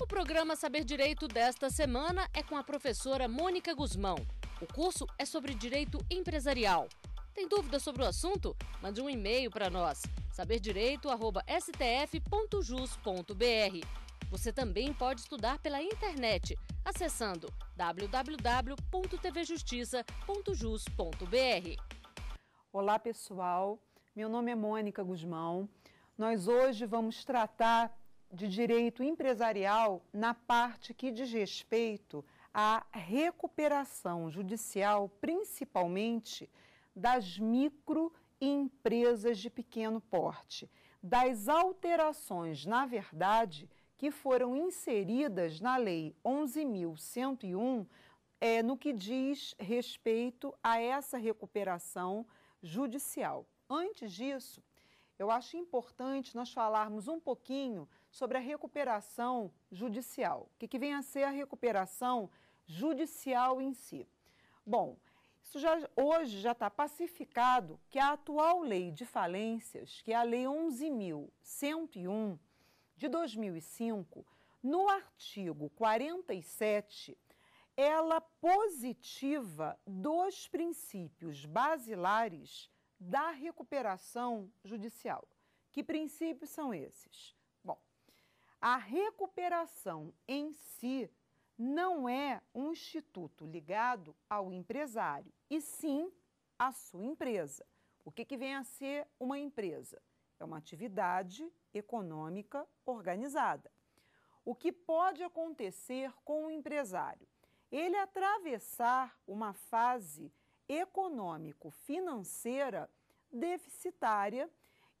O programa Saber Direito desta semana é com a professora Mônica Guzmão. O curso é sobre direito empresarial. Tem dúvida sobre o assunto? Mande um e-mail para nós, saberdireito@stf.jus.br. Você também pode estudar pela internet, acessando www.tvjustiça.jus.br. Olá, pessoal. Meu nome é Mônica Guzmão. Nós hoje vamos tratar de direito empresarial na parte que diz respeito à recuperação judicial, principalmente das microempresas de pequeno porte, das alterações, na verdade, que foram inseridas na Lei 11.101 é, no que diz respeito a essa recuperação judicial. Antes disso, eu acho importante nós falarmos um pouquinho sobre a recuperação judicial. O que, que vem a ser a recuperação judicial em si? Bom, isso já, hoje já está pacificado que a atual lei de falências, que é a Lei 11.101 de 2005, no artigo 47, ela positiva dois princípios basilares da recuperação judicial. Que princípios são esses? A recuperação em si não é um instituto ligado ao empresário, e sim à sua empresa. O que, que vem a ser uma empresa? É uma atividade econômica organizada. O que pode acontecer com o empresário? Ele atravessar uma fase econômico-financeira deficitária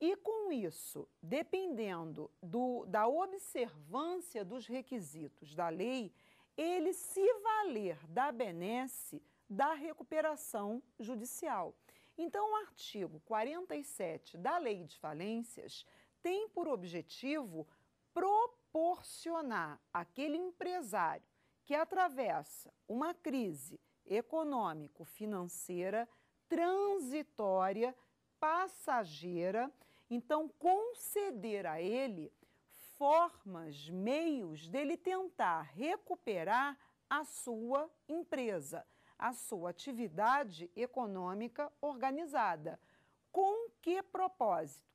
e com isso, dependendo do, da observância dos requisitos da lei, ele se valer da benesse da recuperação judicial. Então, o artigo 47 da Lei de Falências tem por objetivo proporcionar àquele empresário que atravessa uma crise econômico-financeira transitória, passageira, então, conceder a ele formas, meios dele tentar recuperar a sua empresa, a sua atividade econômica organizada. Com que propósito?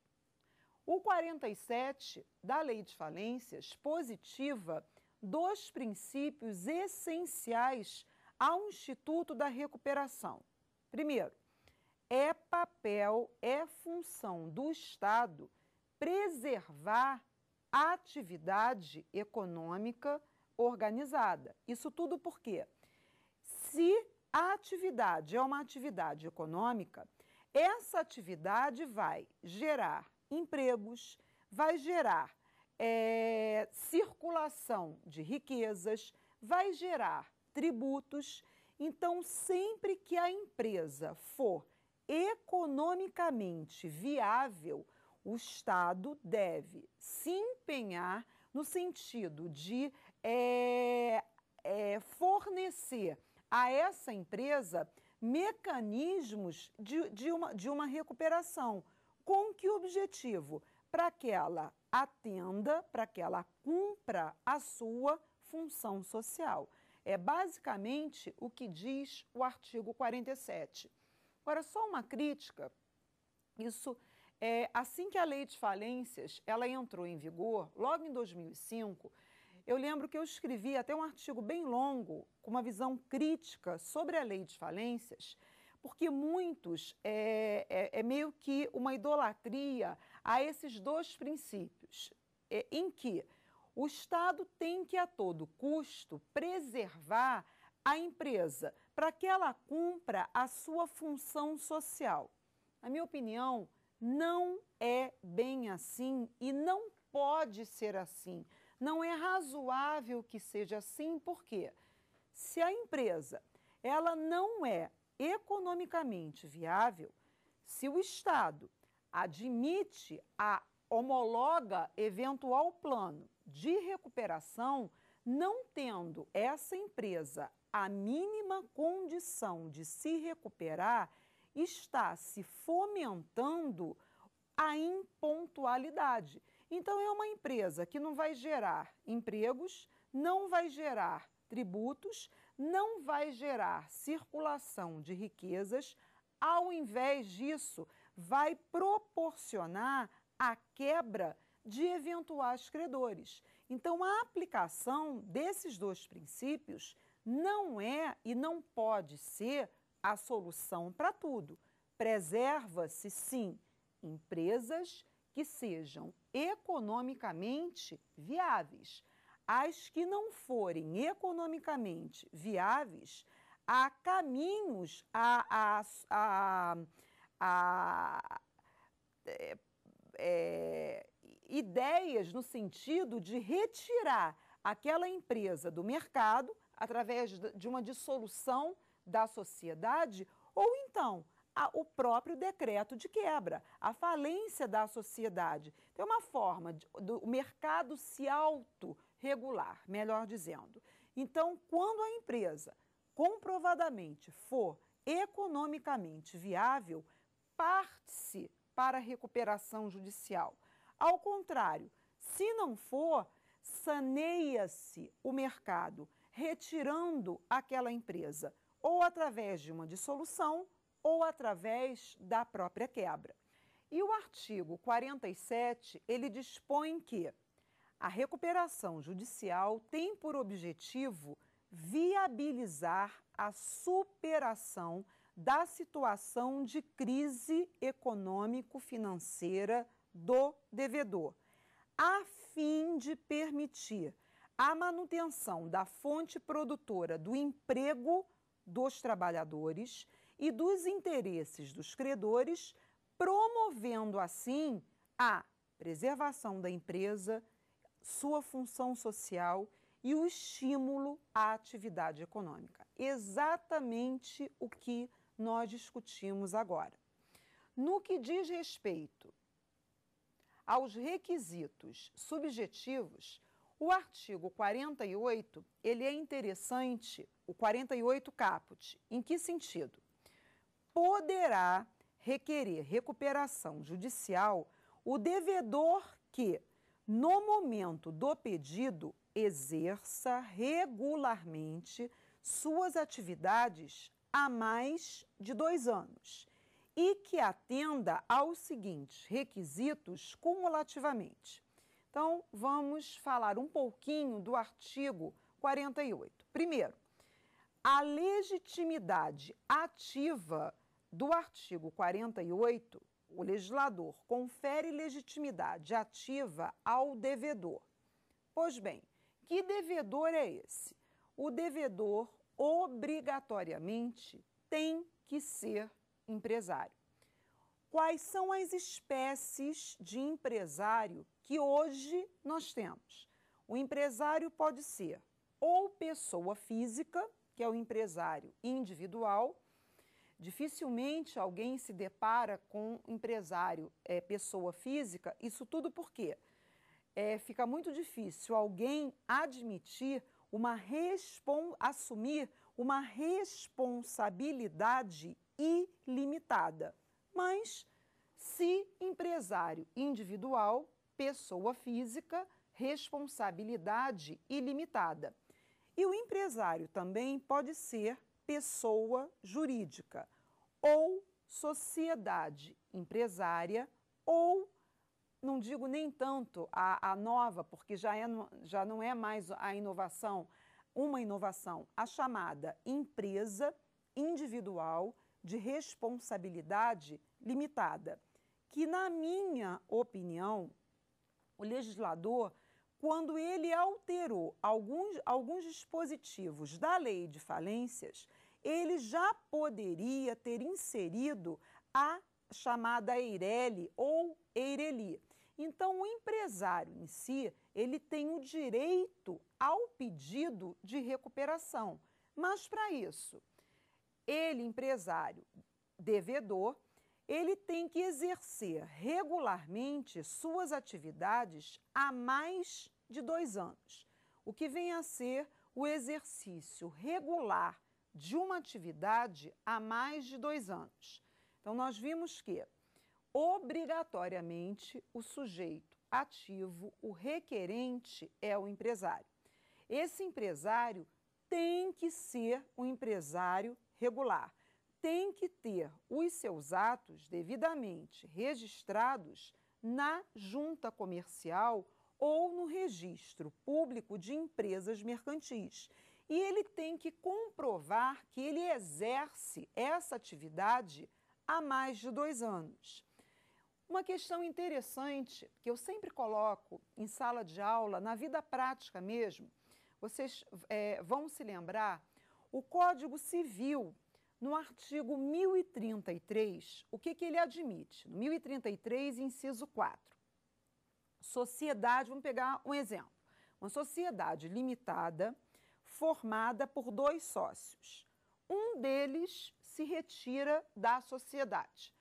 O 47 da Lei de Falências positiva dois princípios essenciais ao Instituto da Recuperação. Primeiro, é papel, é função do Estado preservar a atividade econômica organizada. Isso tudo por quê? se a atividade é uma atividade econômica, essa atividade vai gerar empregos, vai gerar é, circulação de riquezas, vai gerar tributos. Então, sempre que a empresa for economicamente viável, o Estado deve se empenhar no sentido de é, é, fornecer a essa empresa mecanismos de, de, uma, de uma recuperação. Com que objetivo? Para que ela atenda, para que ela cumpra a sua função social. É basicamente o que diz o artigo 47. Agora, só uma crítica. Isso, é, assim que a lei de falências ela entrou em vigor, logo em 2005, eu lembro que eu escrevi até um artigo bem longo, com uma visão crítica sobre a lei de falências, porque muitos é, é, é meio que uma idolatria a esses dois princípios, é, em que o Estado tem que a todo custo preservar a empresa para que ela cumpra a sua função social. Na minha opinião, não é bem assim e não pode ser assim. Não é razoável que seja assim, porque se a empresa ela não é economicamente viável, se o Estado admite a homologa eventual plano de recuperação, não tendo essa empresa a mínima condição de se recuperar, está se fomentando a impontualidade. Então, é uma empresa que não vai gerar empregos, não vai gerar tributos, não vai gerar circulação de riquezas, ao invés disso, vai proporcionar a quebra de eventuais credores. Então, a aplicação desses dois princípios não é e não pode ser a solução para tudo. Preserva-se, sim, empresas que sejam economicamente viáveis. As que não forem economicamente viáveis, há caminhos a, a, a, a é, é, ideias no sentido de retirar aquela empresa do mercado através de uma dissolução da sociedade ou então a, o próprio decreto de quebra, a falência da sociedade. é uma forma de, do mercado se autorregular, melhor dizendo. Então, quando a empresa comprovadamente for economicamente viável, parte-se para a recuperação judicial. Ao contrário, se não for, saneia-se o mercado, retirando aquela empresa ou através de uma dissolução ou através da própria quebra. E o artigo 47, ele dispõe que a recuperação judicial tem por objetivo viabilizar a superação da situação de crise econômico-financeira do devedor, a fim de permitir a manutenção da fonte produtora do emprego dos trabalhadores e dos interesses dos credores, promovendo assim a preservação da empresa, sua função social e o estímulo à atividade econômica. Exatamente o que nós discutimos agora. No que diz respeito aos requisitos subjetivos, o artigo 48 ele é interessante, o 48 caput. Em que sentido? Poderá requerer recuperação judicial o devedor que, no momento do pedido, exerça regularmente suas atividades há mais de dois anos e que atenda aos seguintes requisitos cumulativamente. Então, vamos falar um pouquinho do artigo 48. Primeiro, a legitimidade ativa do artigo 48, o legislador confere legitimidade ativa ao devedor. Pois bem, que devedor é esse? O devedor obrigatoriamente tem que ser empresário. Quais são as espécies de empresário que hoje nós temos? O empresário pode ser ou pessoa física, que é o empresário individual. Dificilmente alguém se depara com empresário é, pessoa física, isso tudo porque é, fica muito difícil alguém admitir uma respon assumir uma responsabilidade ilimitada. Mas se empresário individual, pessoa física, responsabilidade ilimitada. E o empresário também pode ser pessoa jurídica ou sociedade empresária ou não digo nem tanto a, a nova, porque já, é, já não é mais a inovação, uma inovação, a chamada empresa individual de responsabilidade limitada, que, na minha opinião, o legislador, quando ele alterou alguns, alguns dispositivos da lei de falências, ele já poderia ter inserido a chamada Eireli ou Eireli. Então, o empresário em si, ele tem o direito ao pedido de recuperação. Mas para isso, ele, empresário devedor, ele tem que exercer regularmente suas atividades há mais de dois anos, o que vem a ser o exercício regular de uma atividade há mais de dois anos. Então, nós vimos que, obrigatoriamente, o sujeito ativo, o requerente, é o empresário. Esse empresário tem que ser um empresário regular tem que ter os seus atos devidamente registrados na junta comercial ou no registro público de empresas mercantis. E ele tem que comprovar que ele exerce essa atividade há mais de dois anos. Uma questão interessante que eu sempre coloco em sala de aula, na vida prática mesmo, vocês é, vão se lembrar o Código Civil, no artigo 1033, o que, que ele admite? No 1033, inciso 4. Sociedade, vamos pegar um exemplo. Uma sociedade limitada formada por dois sócios. Um deles se retira da sociedade,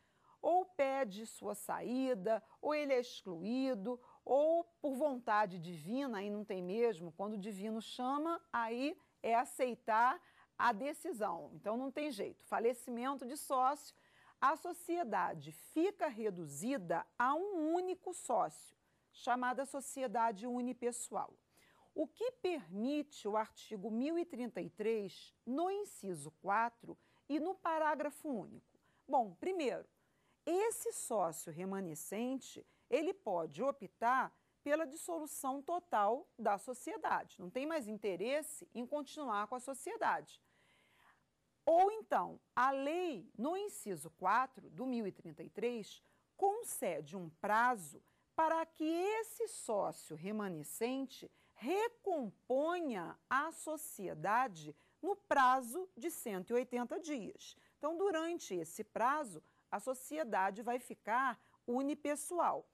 ou pede sua saída, ou ele é excluído, ou por vontade divina, aí não tem mesmo, quando o divino chama, aí é aceitar a decisão. Então não tem jeito. Falecimento de sócio, a sociedade fica reduzida a um único sócio, chamada sociedade unipessoal. O que permite o artigo 1033 no inciso 4 e no parágrafo único? Bom, primeiro, esse sócio remanescente, ele pode optar pela dissolução total da sociedade. Não tem mais interesse em continuar com a sociedade. Ou então, a lei, no inciso 4 do 1033, concede um prazo para que esse sócio remanescente recomponha a sociedade no prazo de 180 dias. Então, durante esse prazo, a sociedade vai ficar unipessoal.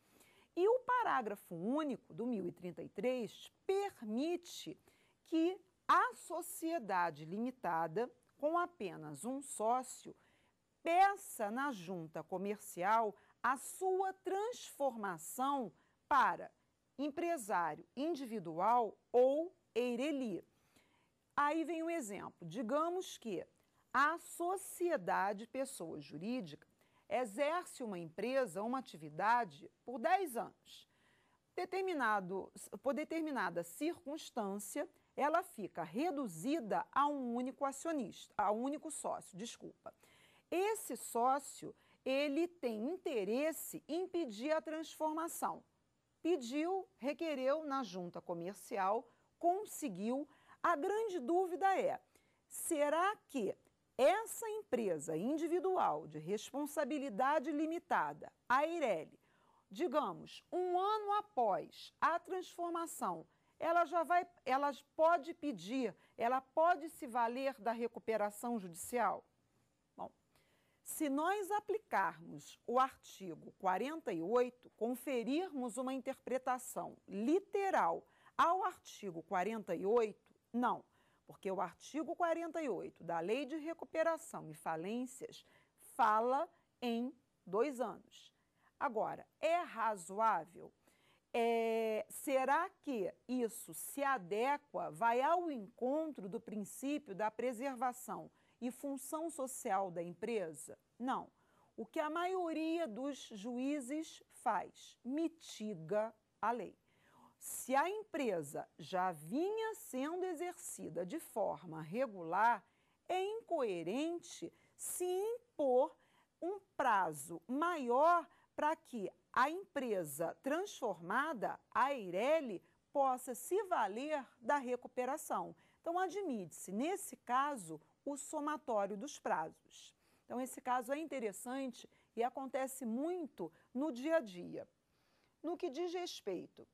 E o parágrafo único do 1033 permite que a sociedade limitada com apenas um sócio, peça na junta comercial a sua transformação para empresário individual ou Eireli. Aí vem um exemplo. Digamos que a sociedade pessoa jurídica exerce uma empresa, uma atividade por 10 anos. Determinado, por determinada circunstância, ela fica reduzida a um único acionista, a um único sócio, desculpa. Esse sócio, ele tem interesse em pedir a transformação. Pediu, requereu na junta comercial, conseguiu. A grande dúvida é: será que essa empresa individual de responsabilidade limitada, a Ireli, digamos, um ano após a transformação ela já vai, ela pode pedir, ela pode se valer da recuperação judicial? Bom, se nós aplicarmos o artigo 48, conferirmos uma interpretação literal ao artigo 48, não, porque o artigo 48 da Lei de Recuperação e Falências fala em dois anos. Agora, é razoável? é, será que isso se adequa, vai ao encontro do princípio da preservação e função social da empresa? Não. O que a maioria dos juízes faz? Mitiga a lei. Se a empresa já vinha sendo exercida de forma regular, é incoerente se impor um prazo maior para que a empresa transformada, a Eireli, possa se valer da recuperação. Então, admite-se, nesse caso, o somatório dos prazos. Então, esse caso é interessante e acontece muito no dia a dia. No que diz respeito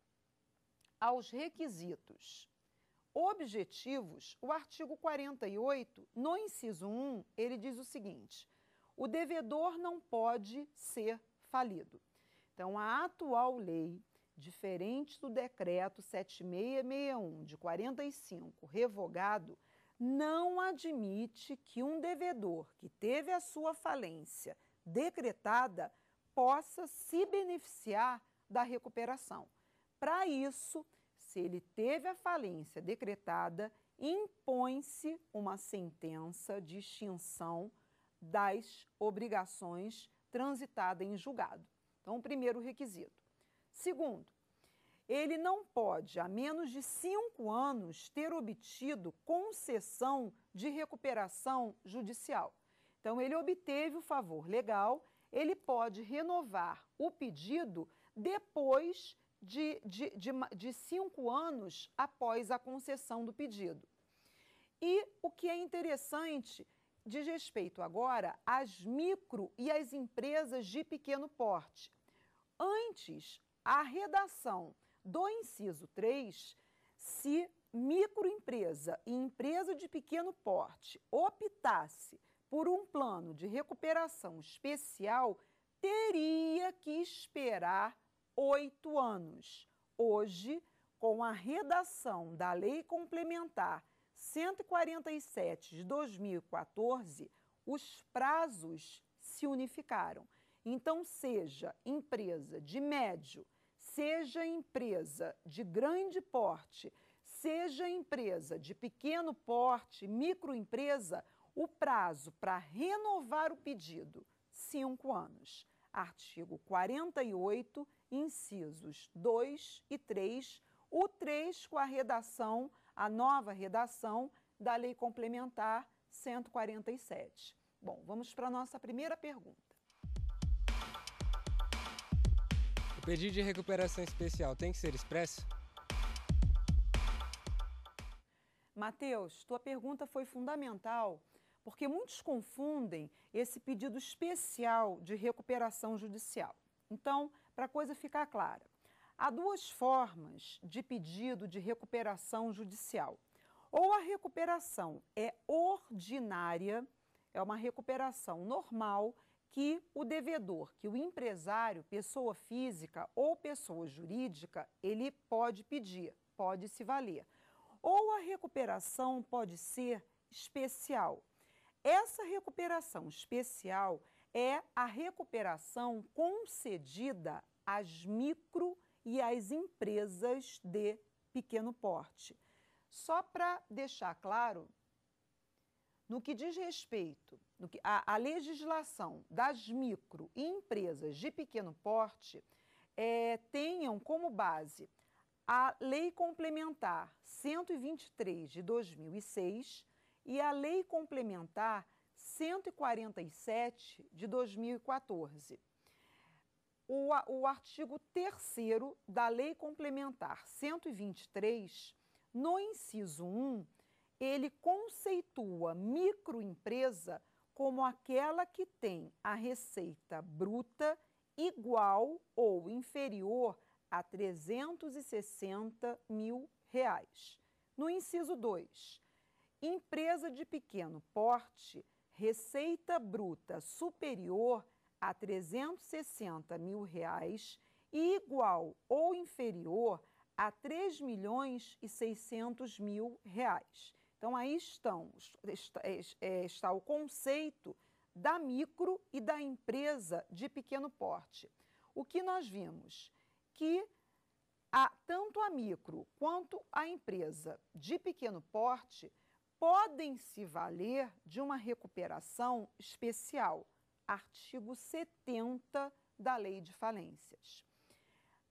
aos requisitos objetivos, o artigo 48, no inciso 1, ele diz o seguinte: o devedor não pode ser falido. Então, a atual lei, diferente do decreto 7661 de 45, revogado, não admite que um devedor que teve a sua falência decretada possa se beneficiar da recuperação. Para isso, se ele teve a falência decretada, impõe-se uma sentença de extinção das obrigações transitada em julgado. Então, o primeiro requisito. Segundo, ele não pode, há menos de cinco anos, ter obtido concessão de recuperação judicial. Então, ele obteve o favor legal, ele pode renovar o pedido depois de, de, de, de cinco anos após a concessão do pedido. E o que é interessante diz respeito agora às micro e às empresas de pequeno porte. Antes, a redação do inciso 3, se microempresa e empresa de pequeno porte optasse por um plano de recuperação especial, teria que esperar oito anos. Hoje, com a redação da Lei Complementar 147 de 2014, os prazos se unificaram. Então, seja empresa de médio, seja empresa de grande porte, seja empresa de pequeno porte, microempresa, o prazo para renovar o pedido, cinco anos. Artigo 48, incisos 2 e 3 o 3 com a redação, a nova redação da Lei Complementar 147. Bom, vamos para a nossa primeira pergunta. O pedido de recuperação especial tem que ser expresso? Matheus, tua pergunta foi fundamental, porque muitos confundem esse pedido especial de recuperação judicial. Então, para a coisa ficar clara, Há duas formas de pedido de recuperação judicial. Ou a recuperação é ordinária, é uma recuperação normal que o devedor, que o empresário, pessoa física ou pessoa jurídica, ele pode pedir, pode se valer. Ou a recuperação pode ser especial. Essa recuperação especial é a recuperação concedida às micro e as empresas de pequeno porte. Só para deixar claro, no que diz respeito no que, a, legislação das micro e empresas de pequeno porte, é, tenham como base a Lei Complementar 123 de 2006 e a Lei Complementar 147 de 2014 o, o artigo 3 da Lei Complementar 123, no inciso 1, ele conceitua microempresa como aquela que tem a receita bruta igual ou inferior a 360 mil reais. No inciso 2, empresa de pequeno porte, receita bruta superior a 360 mil reais e igual ou inferior a 3 milhões e 600 mil reais. Então aí estão, está, é, é, está o conceito da micro e da empresa de pequeno porte. O que nós vimos? Que a, tanto a micro quanto a empresa de pequeno porte podem se valer de uma recuperação especial artigo 70 da Lei de Falências.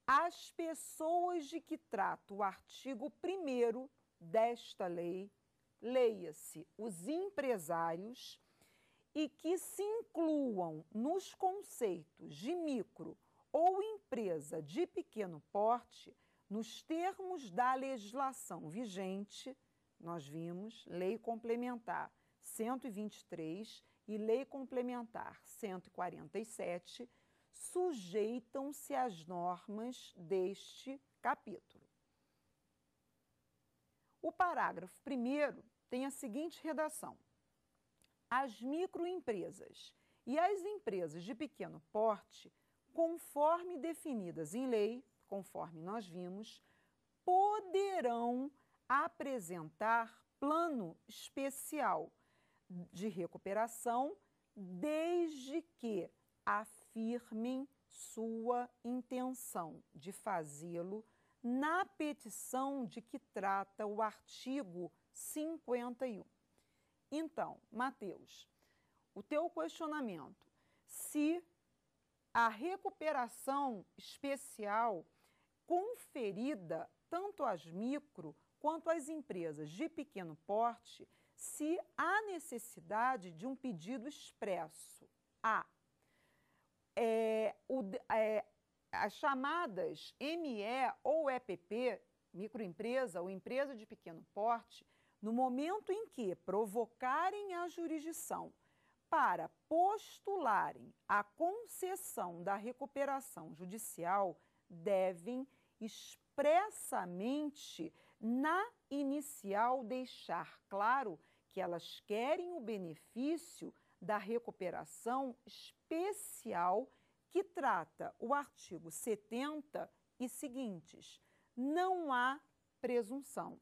As pessoas de que trata o artigo 1 desta lei, leia-se os empresários, e que se incluam nos conceitos de micro ou empresa de pequeno porte, nos termos da legislação vigente, nós vimos, Lei Complementar 123, e Lei Complementar 147 sujeitam-se às normas deste capítulo. O parágrafo 1 tem a seguinte redação: As microempresas e as empresas de pequeno porte, conforme definidas em lei, conforme nós vimos, poderão apresentar plano especial de recuperação, desde que afirmem sua intenção de fazê-lo na petição de que trata o artigo 51. Então, Mateus, o teu questionamento, se a recuperação especial conferida tanto às micro quanto às empresas de pequeno porte se há necessidade de um pedido expresso. A. É, o, é, as chamadas ME ou EPP, microempresa ou empresa de pequeno porte, no momento em que provocarem a jurisdição para postularem a concessão da recuperação judicial, devem expressamente na inicial deixar claro que elas querem o benefício da recuperação especial que trata o artigo 70 e seguintes. Não há presunção.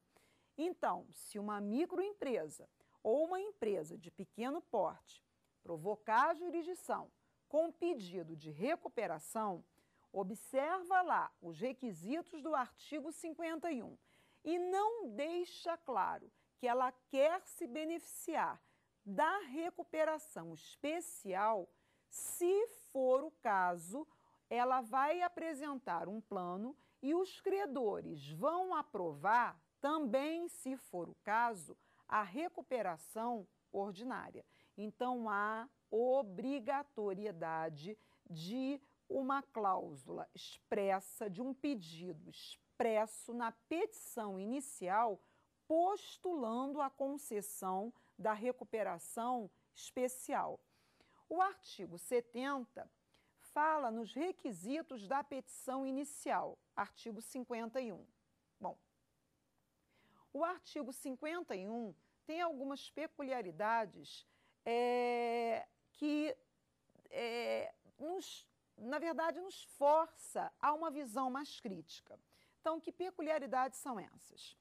Então, se uma microempresa ou uma empresa de pequeno porte provocar a jurisdição com pedido de recuperação, observa lá os requisitos do artigo 51 e não deixa claro que ela quer se beneficiar da recuperação especial, se for o caso, ela vai apresentar um plano e os credores vão aprovar, também se for o caso, a recuperação ordinária. Então há obrigatoriedade de uma cláusula expressa, de um pedido expresso expresso na petição inicial postulando a concessão da recuperação especial. O artigo 70 fala nos requisitos da petição inicial, artigo 51. Bom, o artigo 51 tem algumas peculiaridades é, que é, nos, na verdade, nos força a uma visão mais crítica. Então, que peculiaridades são essas?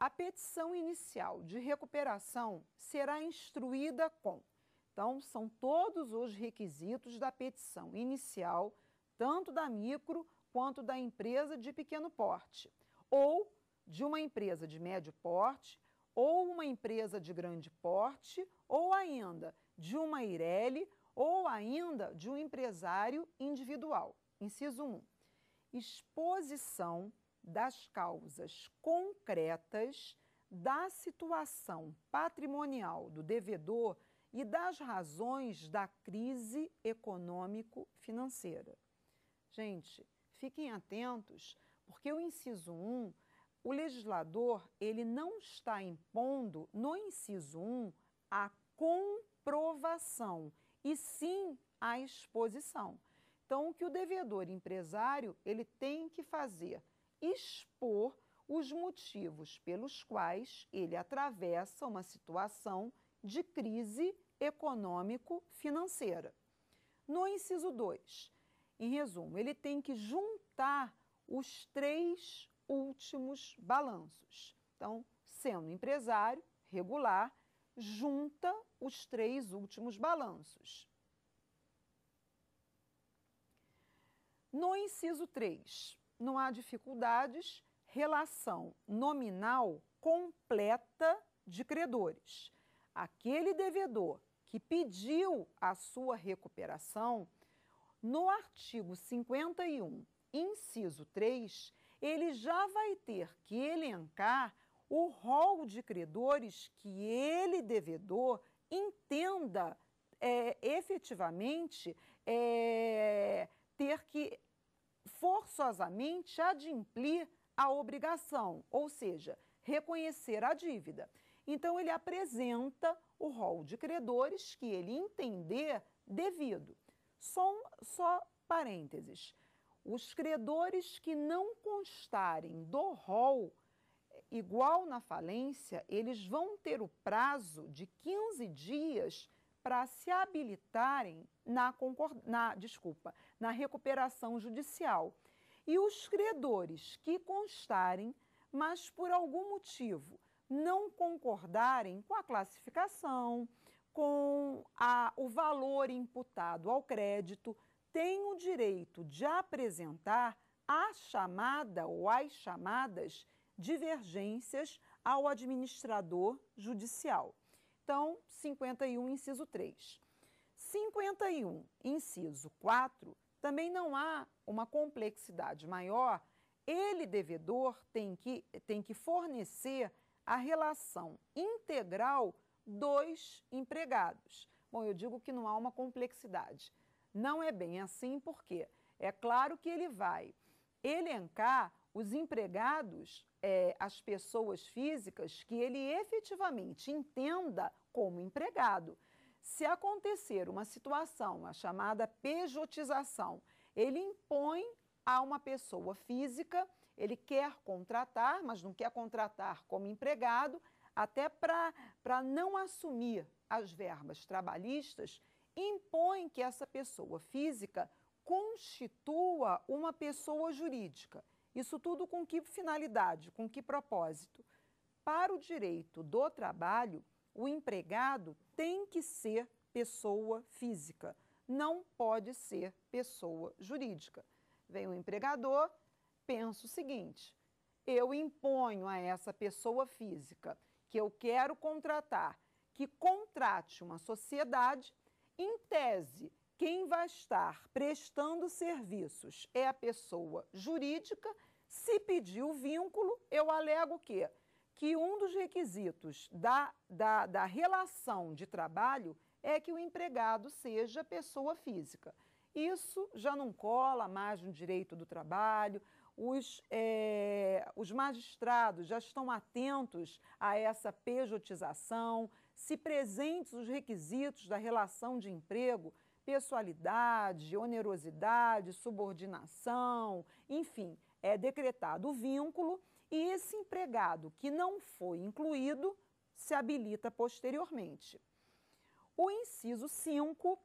A petição inicial de recuperação será instruída com. Então, são todos os requisitos da petição inicial, tanto da micro quanto da empresa de pequeno porte, ou de uma empresa de médio porte, ou uma empresa de grande porte, ou ainda de uma IRELI, ou ainda de um empresário individual. Inciso 1. Exposição das causas concretas da situação patrimonial do devedor e das razões da crise econômico-financeira. Gente, fiquem atentos, porque o inciso 1, o legislador, ele não está impondo no inciso 1 a comprovação, e sim a exposição. Então, o que o devedor empresário, ele tem que fazer? expor os motivos pelos quais ele atravessa uma situação de crise econômico-financeira. No inciso 2, em resumo, ele tem que juntar os três últimos balanços. Então, sendo empresário regular, junta os três últimos balanços. No inciso 3, não há dificuldades, relação nominal completa de credores. Aquele devedor que pediu a sua recuperação, no artigo 51, inciso 3, ele já vai ter que elencar o rol de credores que ele, devedor, entenda é, efetivamente é, ter que forçosamente adimplir a obrigação, ou seja, reconhecer a dívida. Então, ele apresenta o rol de credores que ele entender devido. Só, só parênteses. Os credores que não constarem do rol igual na falência, eles vão ter o prazo de 15 dias para se habilitarem na, concord... na desculpa, na recuperação judicial. E os credores que constarem, mas por algum motivo não concordarem com a classificação, com a, o valor imputado ao crédito, têm o direito de apresentar a chamada ou as chamadas divergências ao administrador judicial. Então, 51, inciso 3. 51, inciso 4, também não há uma complexidade maior, ele, devedor, tem que, tem que fornecer a relação integral dos empregados. Bom, eu digo que não há uma complexidade. Não é bem assim, porque é claro que ele vai elencar os empregados, é, as pessoas físicas que ele efetivamente entenda como empregado. Se acontecer uma situação, a chamada pejotização, ele impõe a uma pessoa física, ele quer contratar, mas não quer contratar como empregado, até para não assumir as verbas trabalhistas, impõe que essa pessoa física constitua uma pessoa jurídica. Isso tudo com que finalidade, com que propósito? Para o direito do trabalho, o empregado tem que ser pessoa física, não pode ser pessoa jurídica. Vem o empregador, pensa o seguinte: eu imponho a essa pessoa física que eu quero contratar que contrate uma sociedade, em tese, quem vai estar prestando serviços é a pessoa jurídica. Se pedir o vínculo, eu alego o quê? que um dos requisitos da, da, da relação de trabalho é que o empregado seja pessoa física. Isso já não cola mais no direito do trabalho, os, é, os, magistrados já estão atentos a essa pejotização, se presentes os requisitos da relação de emprego, pessoalidade, onerosidade, subordinação, enfim, é decretado o vínculo e esse empregado que não foi incluído se habilita posteriormente. O inciso 5,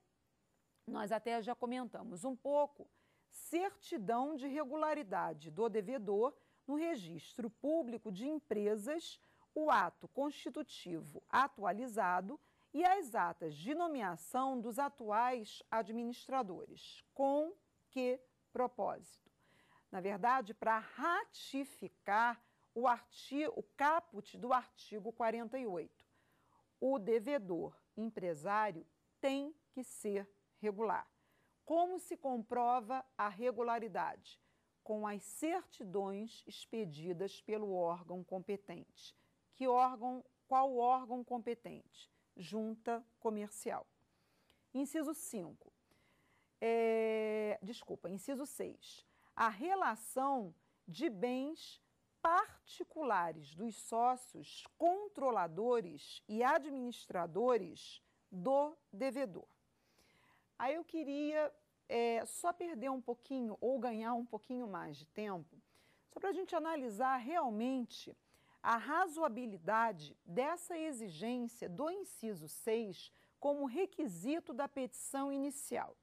nós até já comentamos um pouco, certidão de regularidade do devedor no registro público de empresas, o ato constitutivo atualizado e as atas de nomeação dos atuais administradores. Com que propósito? na verdade, para ratificar o, artigo, o caput do artigo 48. O devedor empresário tem que ser regular. Como se comprova a regularidade? Com as certidões expedidas pelo órgão competente. Que órgão, qual órgão competente? Junta Comercial. Inciso 5. É, desculpa, inciso 6 a relação de bens particulares dos sócios controladores e administradores do devedor. Aí eu queria é, só perder um pouquinho ou ganhar um pouquinho mais de tempo, só para a gente analisar realmente a razoabilidade dessa exigência do inciso 6 como requisito da petição inicial.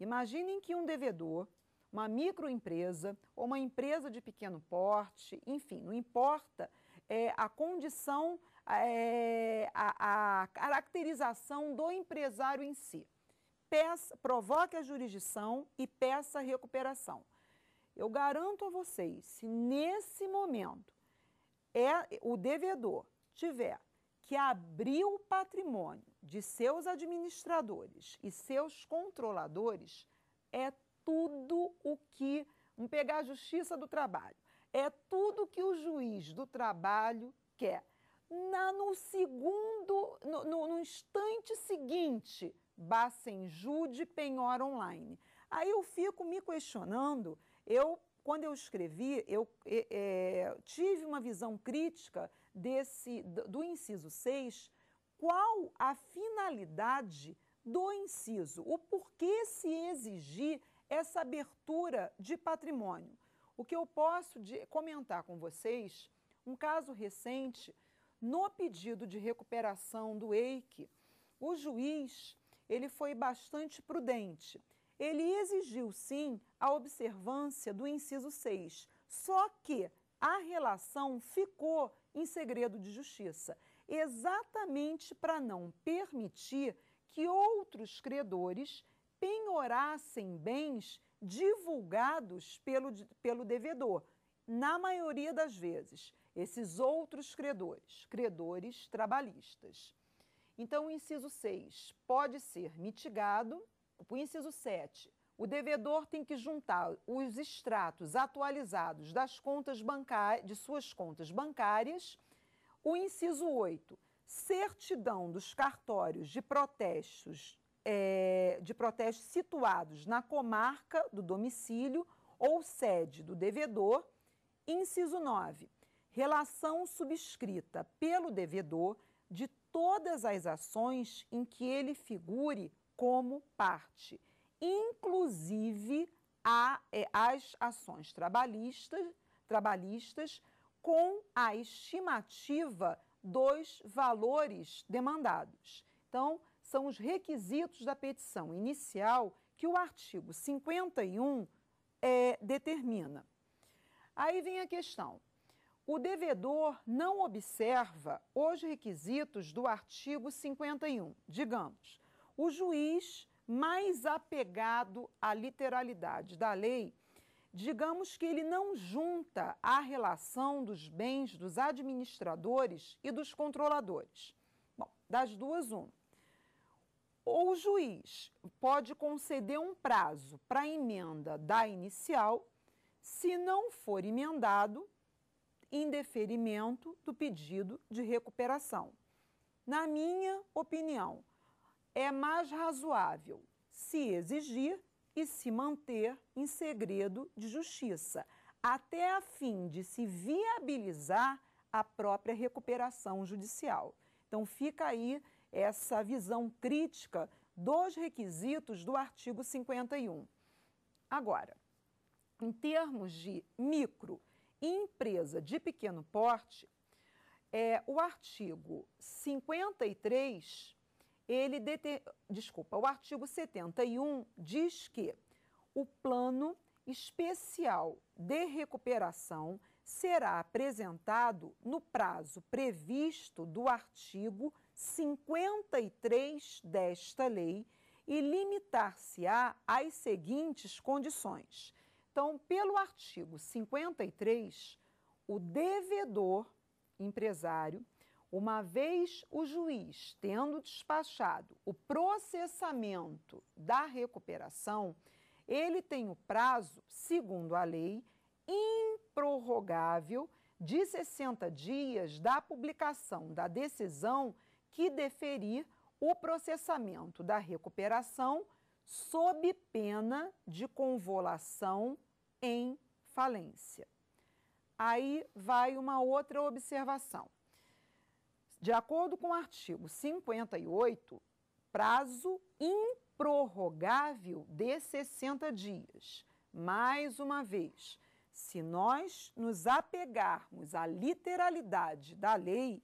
Imaginem que um devedor uma microempresa ou uma empresa de pequeno porte, enfim, não importa é, a condição, é, a, a caracterização do empresário em si. Peça, provoque a jurisdição e peça a recuperação. Eu garanto a vocês, se nesse momento é o devedor tiver que abrir o patrimônio de seus administradores e seus controladores, é tudo o que. Vamos pegar a justiça do trabalho. É tudo o que o juiz do trabalho quer. Na, no segundo, no, no, no instante seguinte, Bassem Jude Penhora Online. Aí eu fico me questionando, eu quando eu escrevi, eu é, é tive uma visão crítica desse do inciso 6, qual a finalidade do inciso, o porquê se exigir essa abertura de patrimônio. O que eu posso comentar com vocês, um caso recente, no pedido de recuperação do EIC, o juiz ele foi bastante prudente. Ele exigiu, sim, a observância do inciso 6, só que a relação ficou em segredo de justiça, exatamente para não permitir que outros credores penhorassem bens divulgados pelo, pelo devedor, na maioria das vezes, esses outros credores, credores trabalhistas. Então, o inciso 6 pode ser mitigado. O inciso 7, o devedor tem que juntar os extratos atualizados das contas bancárias, de suas contas bancárias. O inciso 8, certidão dos cartórios de protestos é, de protestos situados na comarca do domicílio ou sede do devedor, inciso 9, relação subscrita pelo devedor de todas as ações em que ele figure como parte, inclusive a, é, as ações trabalhistas, trabalhistas com a estimativa dos valores demandados. Então, são os requisitos da petição inicial que o artigo 51 é, determina. Aí vem a questão. O devedor não observa os requisitos do artigo 51. Digamos, o juiz mais apegado à literalidade da lei, digamos que ele não junta a relação dos bens dos administradores e dos controladores. Bom, das duas, uma ou o juiz pode conceder um prazo para emenda da inicial, se não for emendado, em deferimento do pedido de recuperação. Na minha opinião, é mais razoável se exigir e se manter em segredo de justiça, até a fim de se viabilizar a própria recuperação judicial. Então, fica aí essa visão crítica dos requisitos do artigo 51. Agora, em termos de micro e empresa de pequeno porte, é, o artigo 53, ele dete... desculpa, o artigo 71 diz que o plano especial de recuperação será apresentado no prazo previsto do artigo 53 desta lei e limitar-se-á às seguintes condições. Então, pelo artigo 53, o devedor empresário, uma vez o juiz tendo despachado o processamento da recuperação, ele tem o prazo, segundo a lei, improrrogável de 60 dias da publicação da decisão que deferir o processamento da recuperação sob pena de convolação em falência. Aí vai uma outra observação. De acordo com o artigo 58, prazo improrrogável de 60 dias. Mais uma vez, se nós nos apegarmos à literalidade da lei,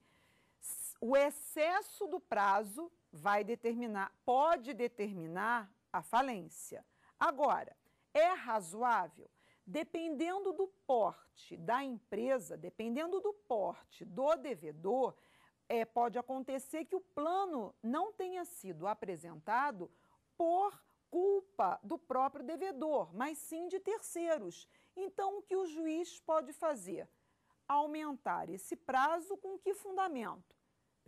o excesso do prazo vai determinar, pode determinar a falência. Agora, é razoável? Dependendo do porte da empresa, dependendo do porte do devedor, é, pode acontecer que o plano não tenha sido apresentado por culpa do próprio devedor, mas sim de terceiros. Então, o que o juiz pode fazer? Aumentar esse prazo com que fundamento?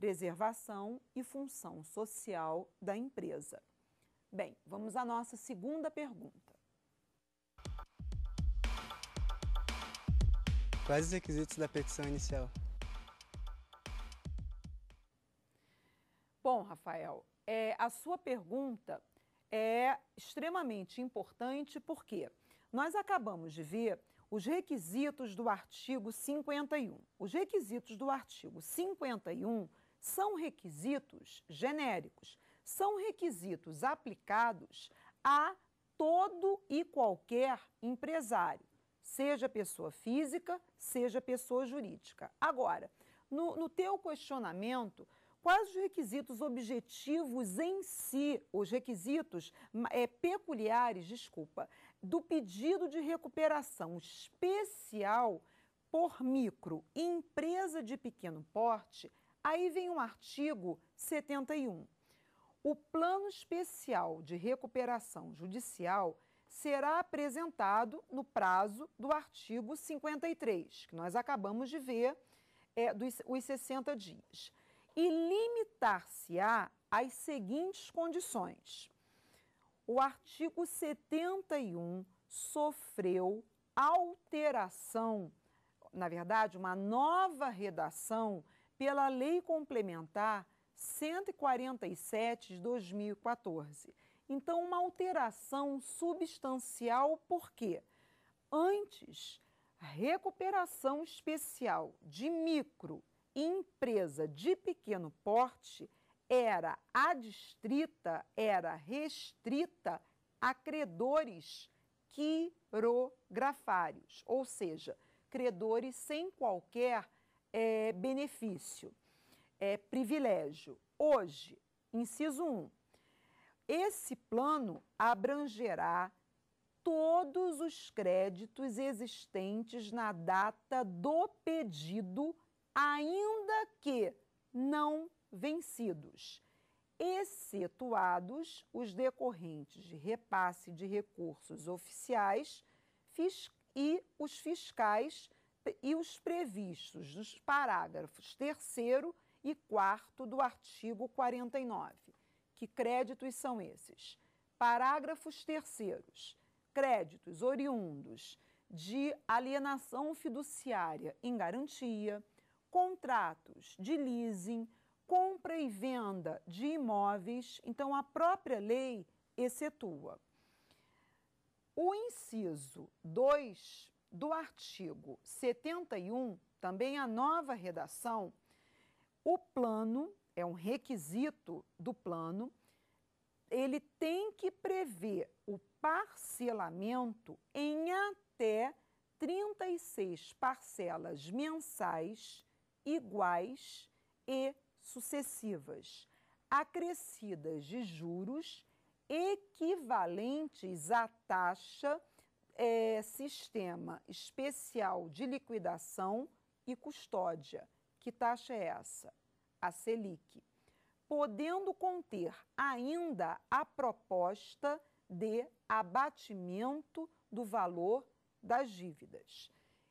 preservação e função social da empresa. Bem, vamos à nossa segunda pergunta. Quais os requisitos da petição inicial? Bom, Rafael, é, a sua pergunta é extremamente importante porque nós acabamos de ver os requisitos do artigo 51. Os requisitos do artigo 51 são requisitos genéricos, são requisitos aplicados a todo e qualquer empresário, seja pessoa física, seja pessoa jurídica. Agora, no, no teu questionamento, quais os requisitos objetivos em si, os requisitos é, peculiares, desculpa, do pedido de recuperação especial por micro empresa de pequeno porte Aí vem um artigo 71. O plano especial de recuperação judicial será apresentado no prazo do artigo 53, que nós acabamos de ver, é, dos os 60 dias, e limitar-se-á às seguintes condições. O artigo 71 sofreu alteração, na verdade, uma nova redação pela Lei Complementar 147 de 2014. Então, uma alteração substancial, por quê? Antes, recuperação especial de micro e empresa de pequeno porte era adstrita, era restrita a credores quirografários, ou seja, credores sem qualquer é, benefício, é, privilégio. Hoje, inciso 1, esse plano abrangerá todos os créditos existentes na data do pedido, ainda que não vencidos, excetuados os decorrentes de repasse de recursos oficiais e os fiscais e os previstos nos parágrafos 3 e 4 do artigo 49. Que créditos são esses? Parágrafos terceiros. Créditos oriundos de alienação fiduciária em garantia, contratos de leasing, compra e venda de imóveis, então a própria lei excetua. O inciso 2 do artigo 71, também a nova redação, o plano, é um requisito do plano, ele tem que prever o parcelamento em até 36 parcelas mensais iguais e sucessivas, acrescidas de juros equivalentes à taxa é, sistema especial de liquidação e custódia. Que taxa é essa? A Selic. Podendo conter ainda a proposta de abatimento do valor das dívidas.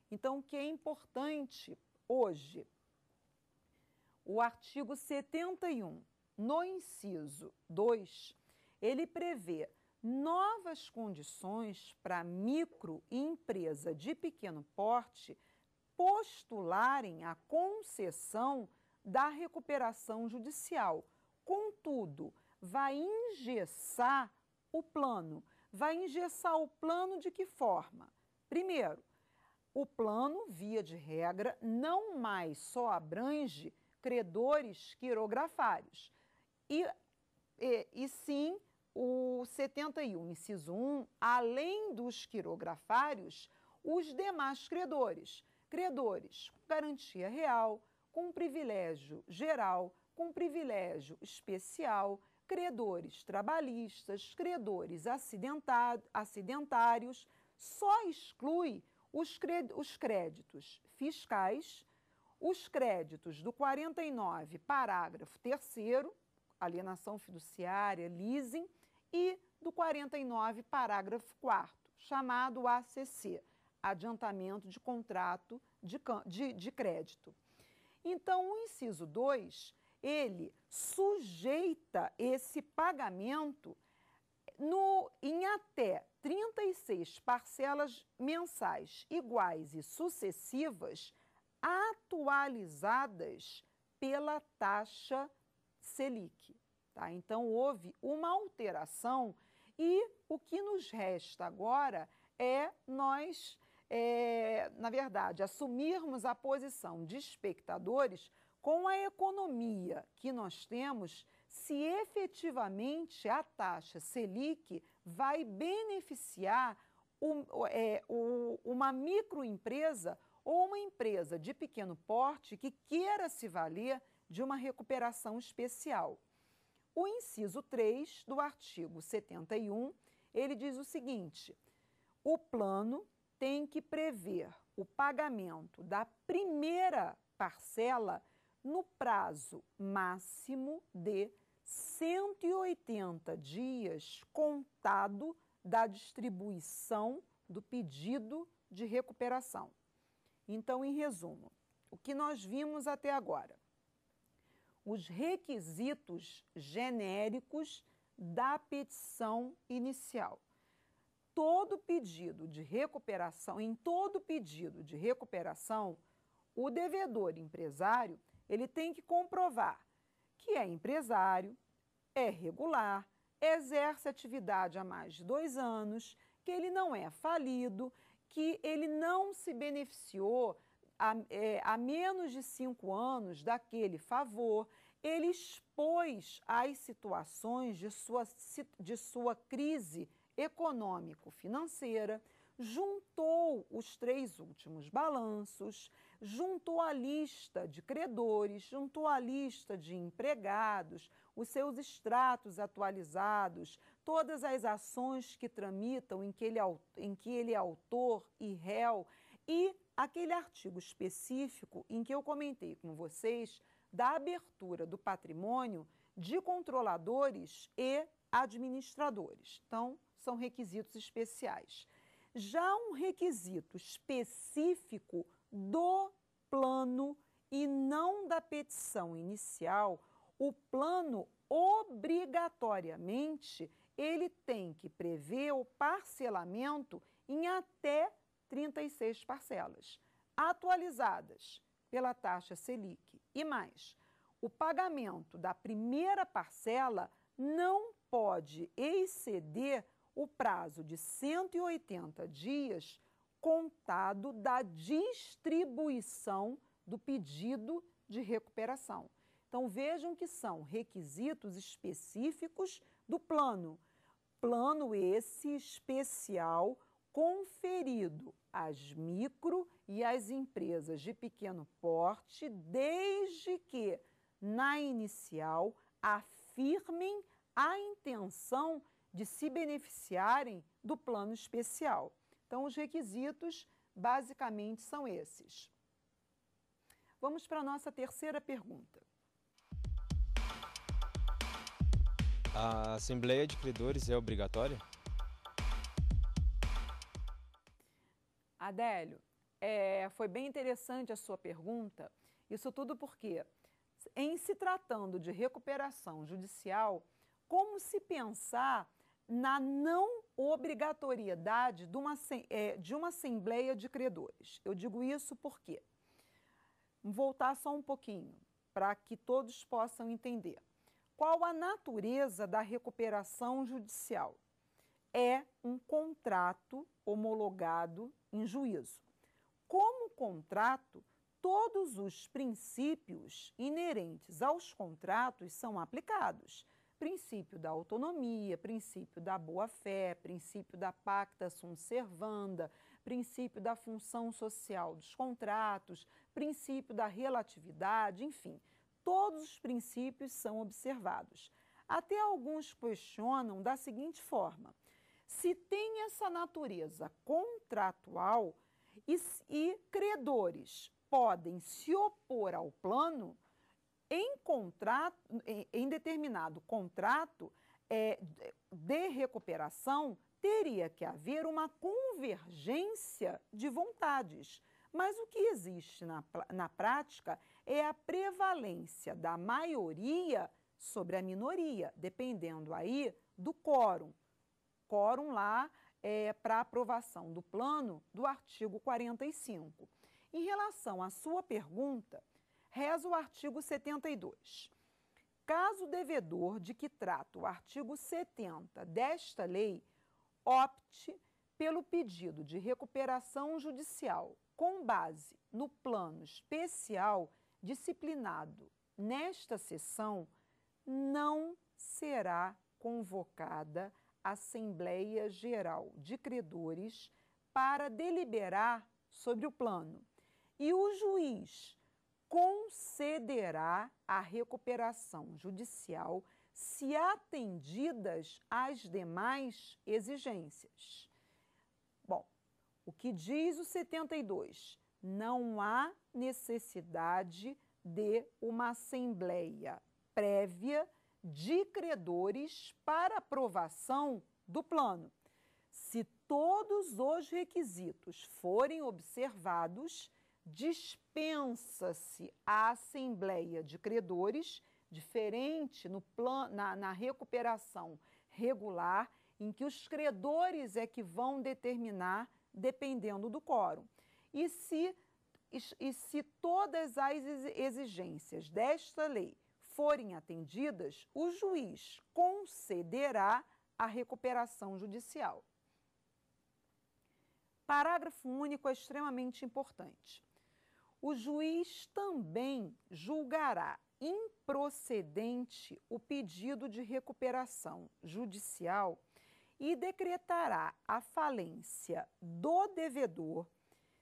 Então, o que é importante hoje? O artigo 71, no inciso 2, ele prevê novas condições para microempresa de pequeno porte postularem a concessão da recuperação judicial. Contudo, vai engessar o plano. Vai engessar o plano de que forma? Primeiro, o plano, via de regra, não mais só abrange credores quirografários, e, e, e sim o 71, inciso 1, além dos quirografários, os demais credores. Credores com garantia real, com privilégio geral, com privilégio especial, credores trabalhistas, credores acidentários, só exclui os, os créditos fiscais, os créditos do 49, parágrafo 3, alienação fiduciária, leasing, e do 49, parágrafo 4, chamado ACC Adiantamento de Contrato de, de, de Crédito. Então, o inciso 2 ele sujeita esse pagamento no, em até 36 parcelas mensais iguais e sucessivas, atualizadas pela taxa Selic. Tá? Então, houve uma alteração e o que nos resta agora é nós, é, na verdade, assumirmos a posição de espectadores com a economia que nós temos, se efetivamente a taxa Selic vai beneficiar é, uma microempresa ou uma empresa de pequeno porte que queira se valer de uma recuperação especial. O inciso 3 do artigo 71, ele diz o seguinte: o plano tem que prever o pagamento da primeira parcela no prazo máximo de 180 dias contado da distribuição do pedido de recuperação. Então, em resumo, o que nós vimos até agora? os requisitos genéricos da petição inicial. Todo pedido de recuperação, em todo pedido de recuperação, o devedor empresário, ele tem que comprovar que é empresário, é regular, exerce atividade há mais de dois anos, que ele não é falido, que ele não se beneficiou a, é, a menos de cinco anos daquele favor, ele expôs as situações de sua, de sua crise econômico-financeira, juntou os três últimos balanços, juntou a lista de credores, juntou a lista de empregados, os seus extratos atualizados, todas as ações que tramitam em que ele, em que ele é autor e réu e aquele artigo específico em que eu comentei com vocês da abertura do patrimônio de controladores e administradores. Então, são requisitos especiais. Já um requisito específico do plano e não da petição inicial, o plano obrigatoriamente ele tem que prever o parcelamento em até 36 parcelas, atualizadas pela taxa Selic. E mais, o pagamento da primeira parcela não pode exceder o prazo de 180 dias contado da distribuição do pedido de recuperação. Então vejam que são requisitos específicos do plano. Plano esse especial conferido as micro e as empresas de pequeno porte, desde que, na inicial, afirmem a intenção de se beneficiarem do plano especial. Então, os requisitos basicamente são esses. Vamos para a nossa terceira pergunta. A Assembleia de Credores é obrigatória? Adélio, é, foi bem interessante a sua pergunta. Isso tudo porque, em se tratando de recuperação judicial, como se pensar na não obrigatoriedade de uma, é, de uma assembleia de credores? Eu digo isso porque, voltar só um pouquinho, para que todos possam entender. Qual a natureza da recuperação judicial? é um contrato homologado em juízo. Como contrato, todos os princípios inerentes aos contratos são aplicados. Princípio da autonomia, princípio da boa-fé, princípio da pacta sunt servanda, princípio da função social dos contratos, princípio da relatividade, enfim, todos os princípios são observados. Até alguns questionam da seguinte forma: se tem essa natureza contratual e, e credores podem se opor ao plano, em, contrato, em, em determinado contrato é, de recuperação, teria que haver uma convergência de vontades. Mas o que existe na, na prática é a prevalência da maioria sobre a minoria, dependendo aí do quórum quórum lá é, para aprovação do plano do artigo 45. Em relação à sua pergunta, reza o artigo 72. Caso o devedor de que trata o artigo 70 desta lei opte pelo pedido de recuperação judicial com base no plano especial disciplinado nesta sessão, não será convocada Assembleia Geral de Credores para deliberar sobre o plano. E o juiz concederá a recuperação judicial se atendidas as demais exigências. Bom, o que diz o 72? Não há necessidade de uma assembleia prévia de credores para aprovação do plano. Se todos os requisitos forem observados, dispensa-se a assembleia de credores, diferente no plan, na, na recuperação regular, em que os credores é que vão determinar, dependendo do quórum. E se, e se todas as exigências desta lei forem atendidas, o juiz concederá a recuperação judicial. Parágrafo único é extremamente importante. O juiz também julgará improcedente o pedido de recuperação judicial e decretará a falência do devedor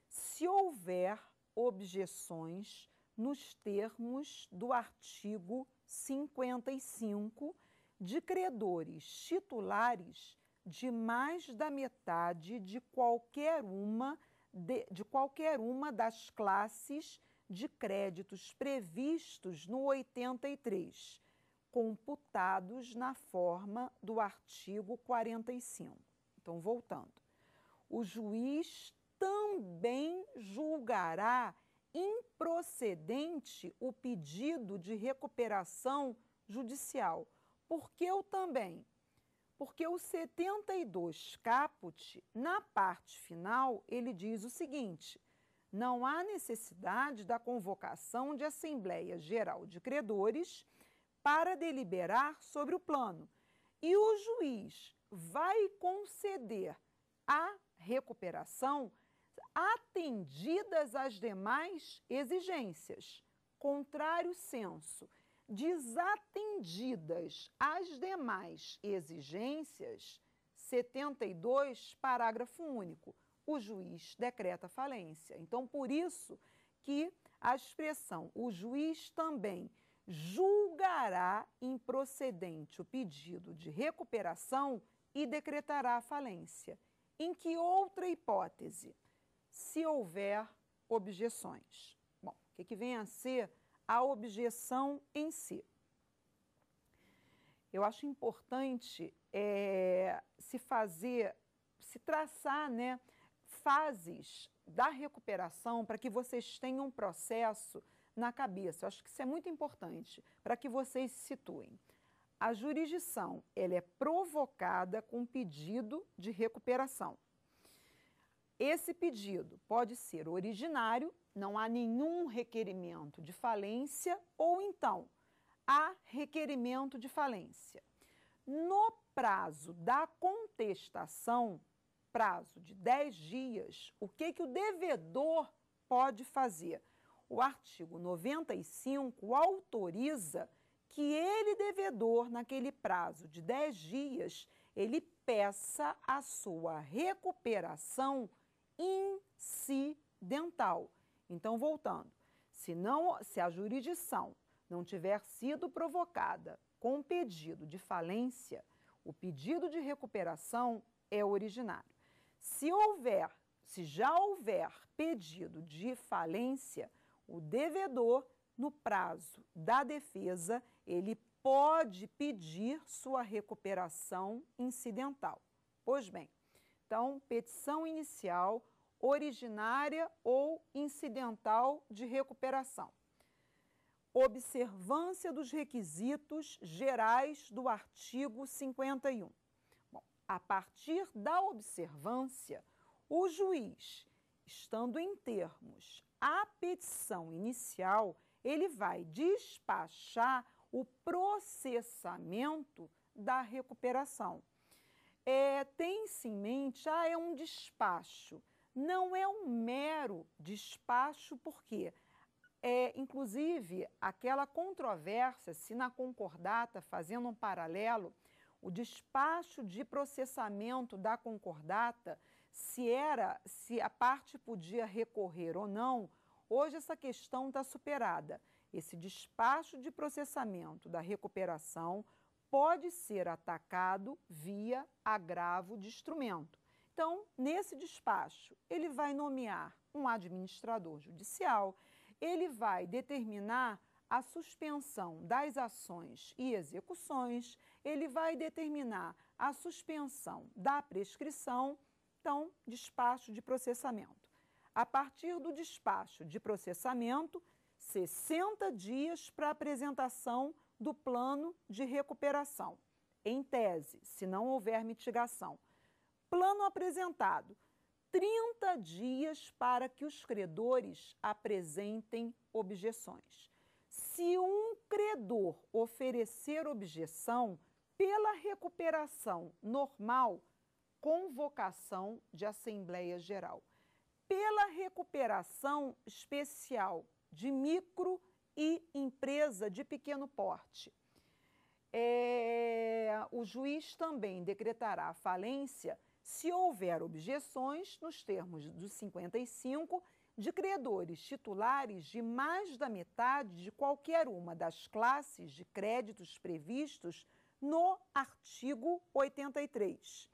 se houver objeções nos termos do artigo 55 de credores titulares de mais da metade de qualquer uma de, de qualquer uma das classes de créditos previstos no 83, computados na forma do artigo 45. Então, voltando. O juiz também julgará improcedente o pedido de recuperação judicial. Por que eu também? Porque o 72 caput, na parte final, ele diz o seguinte: não há necessidade da convocação de Assembleia Geral de Credores para deliberar sobre o plano. E o juiz vai conceder a recuperação atendidas as demais exigências. Contrário senso, desatendidas as demais exigências, 72, parágrafo único, o juiz decreta falência. Então, por isso que a expressão o juiz também julgará improcedente o pedido de recuperação e decretará a falência. Em que outra hipótese? se houver objeções. Bom, o que, que vem a ser a objeção em si? Eu acho importante é, se fazer, se traçar né, fases da recuperação para que vocês tenham um processo na cabeça. Eu acho que isso é muito importante para que vocês se situem. A jurisdição ela é provocada com pedido de recuperação. Esse pedido pode ser originário, não há nenhum requerimento de falência, ou então há requerimento de falência. No prazo da contestação, prazo de 10 dias, o que, que o devedor pode fazer? O artigo 95 autoriza que ele, devedor, naquele prazo de 10 dias, ele peça a sua recuperação incidental. Então, voltando, se, não, se a jurisdição não tiver sido provocada com pedido de falência, o pedido de recuperação é originário. Se houver, se já houver pedido de falência, o devedor, no prazo da defesa, ele pode pedir sua recuperação incidental. Pois bem, então, petição inicial, originária ou incidental de recuperação. Observância dos requisitos gerais do artigo 51. Bom, a partir da observância, o juiz, estando em termos a petição inicial, ele vai despachar o processamento da recuperação é, tem-se em mente, ah, é um despacho. Não é um mero despacho, porque, é, inclusive, aquela controvérsia, se na concordata, tá fazendo um paralelo, o despacho de processamento da concordata, se era, se a parte podia recorrer ou não, hoje essa questão está superada. Esse despacho de processamento da recuperação pode ser atacado via agravo de instrumento. Então, nesse despacho, ele vai nomear um administrador judicial, ele vai determinar a suspensão das ações e execuções, ele vai determinar a suspensão da prescrição, então, despacho de processamento. A partir do despacho de processamento, 60 dias para apresentação do plano de recuperação. Em tese, se não houver mitigação. Plano apresentado: 30 dias para que os credores apresentem objeções. Se um credor oferecer objeção pela recuperação normal, convocação de Assembleia Geral. Pela recuperação especial de micro e empresa de pequeno porte. É, o juiz também decretará falência se houver objeções nos termos dos 55 de credores titulares de mais da metade de qualquer uma das classes de créditos previstos no artigo 83,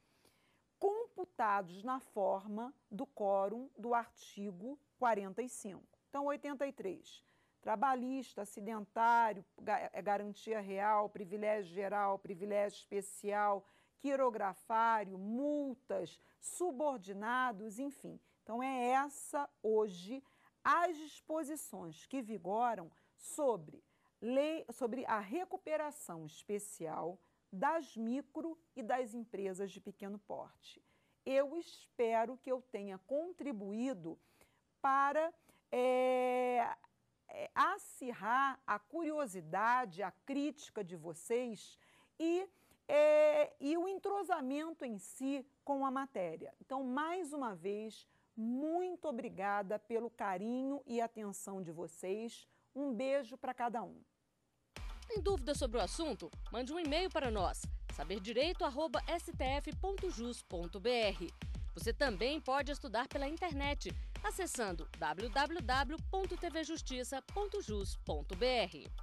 computados na forma do quórum do artigo 45. Então, 83 trabalhista, acidentário, é garantia real, privilégio geral, privilégio especial, quirografário, multas, subordinados, enfim. Então é essa hoje as disposições que vigoram sobre lei, sobre a recuperação especial das micro e das empresas de pequeno porte. Eu espero que eu tenha contribuído para é, é, acirrar a curiosidade, a crítica de vocês e, é, e o entrosamento em si com a matéria. Então, mais uma vez, muito obrigada pelo carinho e atenção de vocês. Um beijo para cada um. Tem dúvida sobre o assunto? Mande um e-mail para nós, saberdireito.stf.jus.br. Você também pode estudar pela internet acessando www.tvjustiça.jus.br.